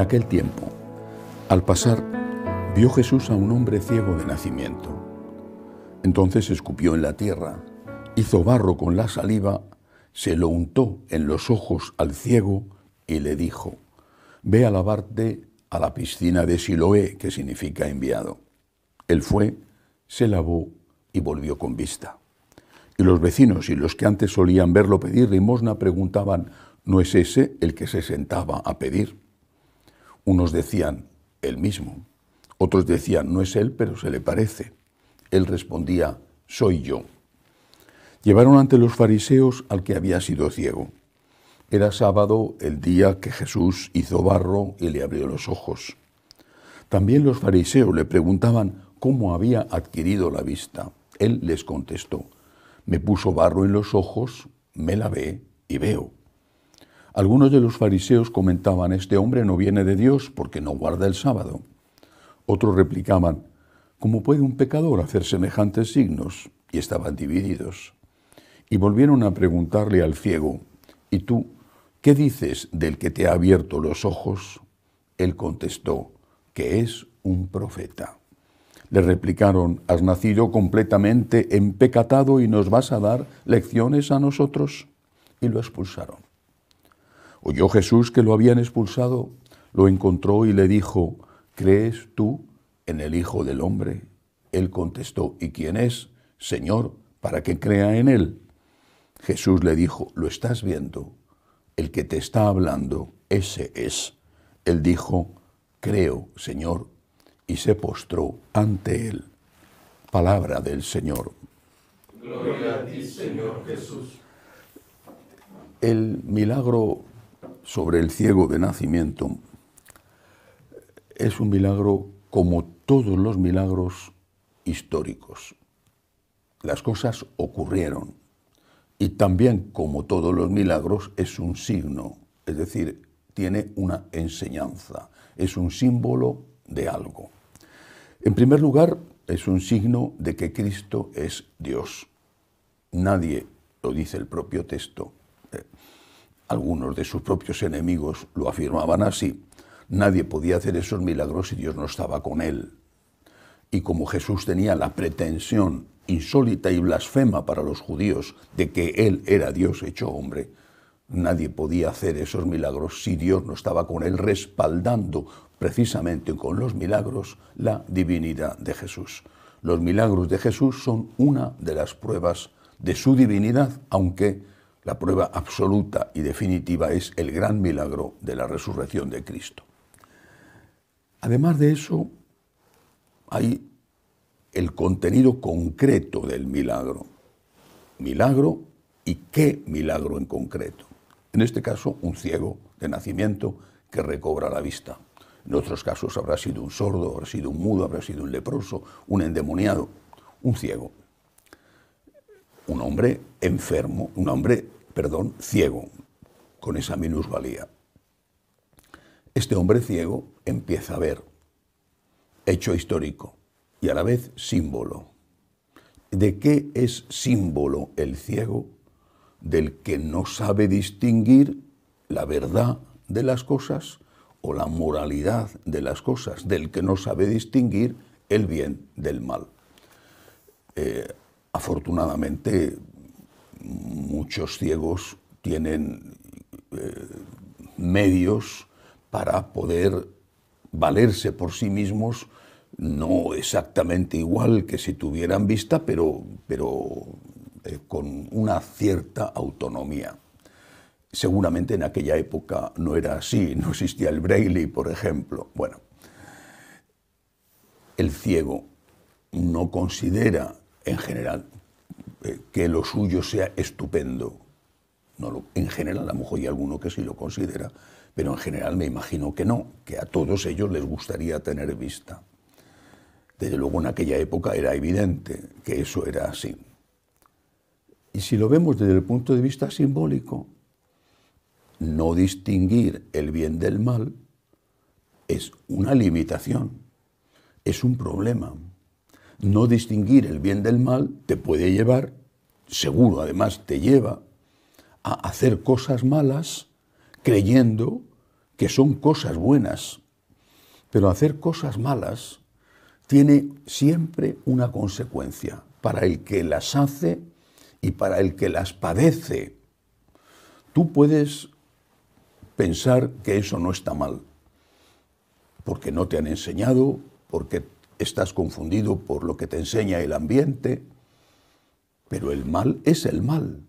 aquel tiempo, al pasar, vio Jesús a un hombre ciego de nacimiento. Entonces escupió en la tierra, hizo barro con la saliva, se lo untó en los ojos al ciego y le dijo, Ve a lavarte a la piscina de Siloé, que significa enviado. Él fue, se lavó y volvió con vista. Y los vecinos y los que antes solían verlo pedir limosna preguntaban, ¿no es ese el que se sentaba a pedir? Unos decían, el mismo. Otros decían, no es él, pero se le parece. Él respondía, soy yo. Llevaron ante los fariseos al que había sido ciego. Era sábado el día que Jesús hizo barro y le abrió los ojos. También los fariseos le preguntaban cómo había adquirido la vista. Él les contestó, me puso barro en los ojos, me la ve y veo. Algunos de los fariseos comentaban, este hombre no viene de Dios porque no guarda el sábado. Otros replicaban, ¿cómo puede un pecador hacer semejantes signos? Y estaban divididos. Y volvieron a preguntarle al ciego, ¿y tú qué dices del que te ha abierto los ojos? Él contestó, que es un profeta. Le replicaron, ¿has nacido completamente empecatado y nos vas a dar lecciones a nosotros? Y lo expulsaron. Oyó Jesús que lo habían expulsado, lo encontró y le dijo, ¿crees tú en el Hijo del Hombre? Él contestó, ¿y quién es, Señor, para que crea en él? Jesús le dijo, ¿lo estás viendo? El que te está hablando, ese es. Él dijo, creo, Señor, y se postró ante él. Palabra del Señor. Gloria a ti, Señor Jesús. El milagro sobre el ciego de nacimiento es un milagro como todos los milagros históricos. Las cosas ocurrieron y también como todos los milagros es un signo, es decir, tiene una enseñanza, es un símbolo de algo. En primer lugar, es un signo de que Cristo es Dios. Nadie, lo dice el propio texto, algunos de sus propios enemigos lo afirmaban así. Nadie podía hacer esos milagros si Dios no estaba con él. Y como Jesús tenía la pretensión insólita y blasfema para los judíos de que él era Dios hecho hombre, nadie podía hacer esos milagros si Dios no estaba con él respaldando precisamente con los milagros la divinidad de Jesús. Los milagros de Jesús son una de las pruebas de su divinidad, aunque la prueba absoluta y definitiva es el gran milagro de la resurrección de Cristo. Además de eso, hay el contenido concreto del milagro. Milagro y qué milagro en concreto. En este caso, un ciego de nacimiento que recobra la vista. En otros casos habrá sido un sordo, habrá sido un mudo, habrá sido un leproso, un endemoniado, un ciego un hombre enfermo, un hombre, perdón, ciego, con esa minusvalía. Este hombre ciego empieza a ver, hecho histórico y a la vez símbolo. ¿De qué es símbolo el ciego? Del que no sabe distinguir la verdad de las cosas o la moralidad de las cosas, del que no sabe distinguir el bien del mal. Eh, Afortunadamente, muchos ciegos tienen eh, medios para poder valerse por sí mismos, no exactamente igual que si tuvieran vista, pero, pero eh, con una cierta autonomía. Seguramente en aquella época no era así, no existía el braille, por ejemplo. Bueno, el ciego no considera en general, eh, que lo suyo sea estupendo. No lo, en general, a lo mejor hay alguno que sí lo considera, pero en general me imagino que no, que a todos ellos les gustaría tener vista. Desde luego en aquella época era evidente que eso era así. Y si lo vemos desde el punto de vista simbólico, no distinguir el bien del mal es una limitación, es un problema no distinguir el bien del mal te puede llevar, seguro además te lleva, a hacer cosas malas creyendo que son cosas buenas. Pero hacer cosas malas tiene siempre una consecuencia para el que las hace y para el que las padece. Tú puedes pensar que eso no está mal, porque no te han enseñado, porque estás confundido por lo que te enseña el ambiente, pero el mal es el mal.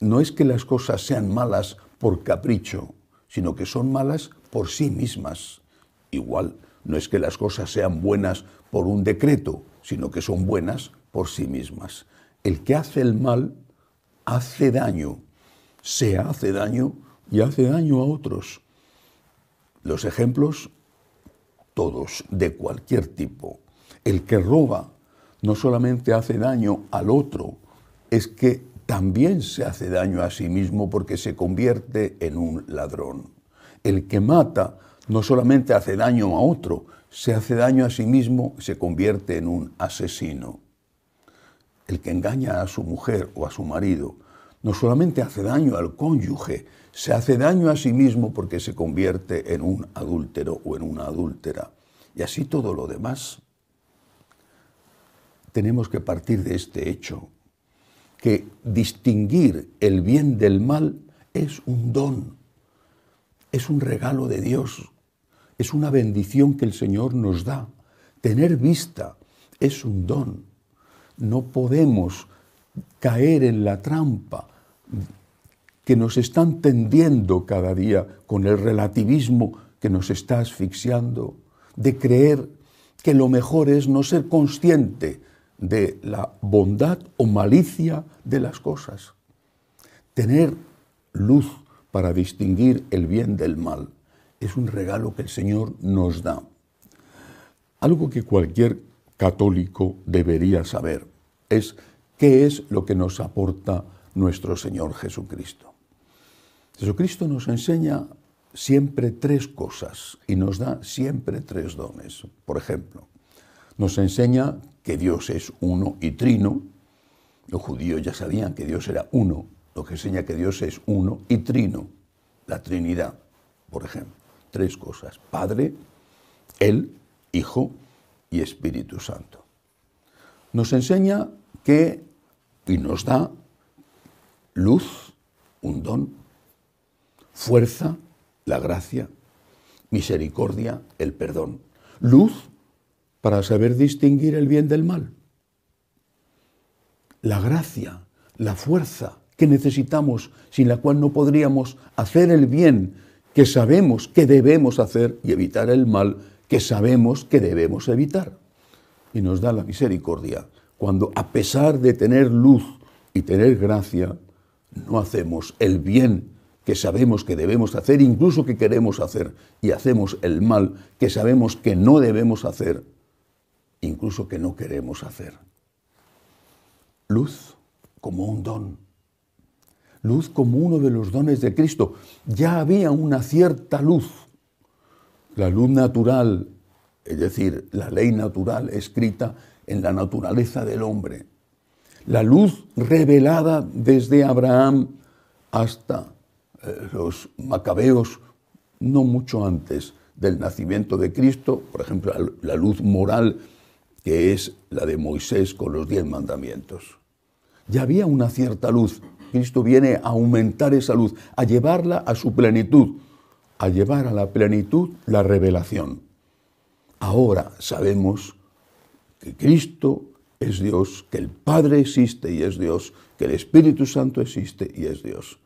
No es que las cosas sean malas por capricho, sino que son malas por sí mismas. Igual, no es que las cosas sean buenas por un decreto, sino que son buenas por sí mismas. El que hace el mal hace daño, se hace daño y hace daño a otros. Los ejemplos todos, de cualquier tipo. El que roba no solamente hace daño al otro, es que también se hace daño a sí mismo porque se convierte en un ladrón. El que mata no solamente hace daño a otro, se hace daño a sí mismo, y se convierte en un asesino. El que engaña a su mujer o a su marido no solamente hace daño al cónyuge, se hace daño a sí mismo porque se convierte en un adúltero o en una adúltera. Y así todo lo demás. Tenemos que partir de este hecho, que distinguir el bien del mal es un don, es un regalo de Dios, es una bendición que el Señor nos da. Tener vista es un don. No podemos caer en la trampa que nos están tendiendo cada día con el relativismo que nos está asfixiando, de creer que lo mejor es no ser consciente de la bondad o malicia de las cosas, tener luz para distinguir el bien del mal. Es un regalo que el Señor nos da. Algo que cualquier católico debería saber es qué es lo que nos aporta nuestro Señor Jesucristo. Jesucristo nos enseña siempre tres cosas y nos da siempre tres dones. Por ejemplo, nos enseña que Dios es uno y trino. Los judíos ya sabían que Dios era uno, lo que enseña que Dios es uno y trino, la Trinidad, por ejemplo. Tres cosas, Padre, Él, Hijo y Espíritu Santo. Nos enseña que, y nos da luz, un don, fuerza, la gracia, misericordia, el perdón. Luz para saber distinguir el bien del mal. La gracia, la fuerza que necesitamos, sin la cual no podríamos hacer el bien que sabemos que debemos hacer y evitar el mal que sabemos que debemos evitar. Y nos da la misericordia cuando, a pesar de tener luz y tener gracia, no hacemos el bien que sabemos que debemos hacer, incluso que queremos hacer, y hacemos el mal que sabemos que no debemos hacer, incluso que no queremos hacer. Luz como un don. Luz como uno de los dones de Cristo. Ya había una cierta luz. La luz natural, es decir, la ley natural escrita en la naturaleza del hombre la luz revelada desde Abraham hasta eh, los macabeos, no mucho antes del nacimiento de Cristo, por ejemplo, la luz moral que es la de Moisés con los diez mandamientos. Ya había una cierta luz. Cristo viene a aumentar esa luz, a llevarla a su plenitud, a llevar a la plenitud la revelación. Ahora sabemos que Cristo es Dios, que el Padre existe y es Dios, que el Espíritu Santo existe y es Dios.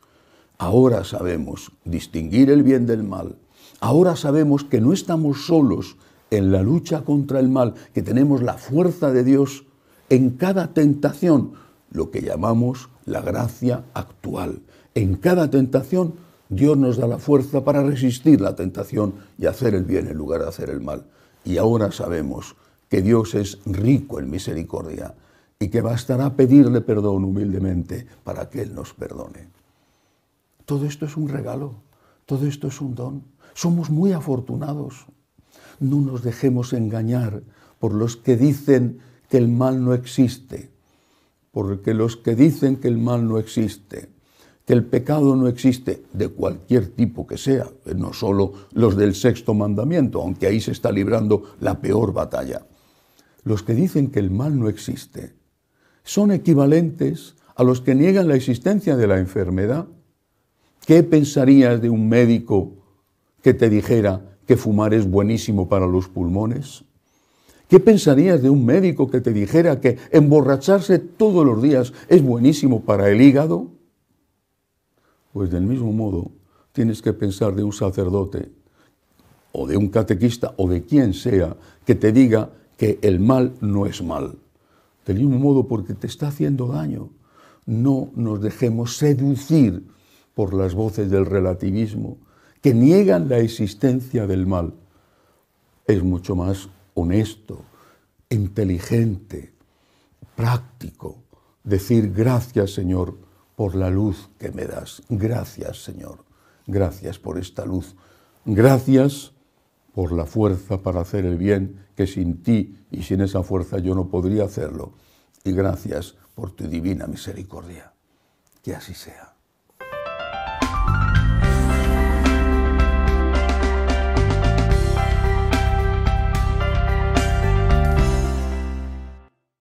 Ahora sabemos distinguir el bien del mal. Ahora sabemos que no estamos solos en la lucha contra el mal, que tenemos la fuerza de Dios en cada tentación, lo que llamamos la gracia actual. En cada tentación Dios nos da la fuerza para resistir la tentación y hacer el bien en lugar de hacer el mal. Y ahora sabemos que Dios es rico en misericordia y que bastará pedirle perdón humildemente para que Él nos perdone. Todo esto es un regalo, todo esto es un don. Somos muy afortunados. No nos dejemos engañar por los que dicen que el mal no existe, porque los que dicen que el mal no existe, que el pecado no existe, de cualquier tipo que sea, no solo los del sexto mandamiento, aunque ahí se está librando la peor batalla los que dicen que el mal no existe son equivalentes a los que niegan la existencia de la enfermedad. ¿Qué pensarías de un médico que te dijera que fumar es buenísimo para los pulmones? ¿Qué pensarías de un médico que te dijera que emborracharse todos los días es buenísimo para el hígado? Pues del mismo modo tienes que pensar de un sacerdote o de un catequista o de quien sea que te diga que el mal no es mal. Del mismo modo, porque te está haciendo daño. No nos dejemos seducir por las voces del relativismo que niegan la existencia del mal. Es mucho más honesto, inteligente, práctico decir gracias Señor por la luz que me das. Gracias Señor. Gracias por esta luz. Gracias por la fuerza para hacer el bien, que sin ti y sin esa fuerza yo no podría hacerlo. Y gracias por tu divina misericordia. Que así sea.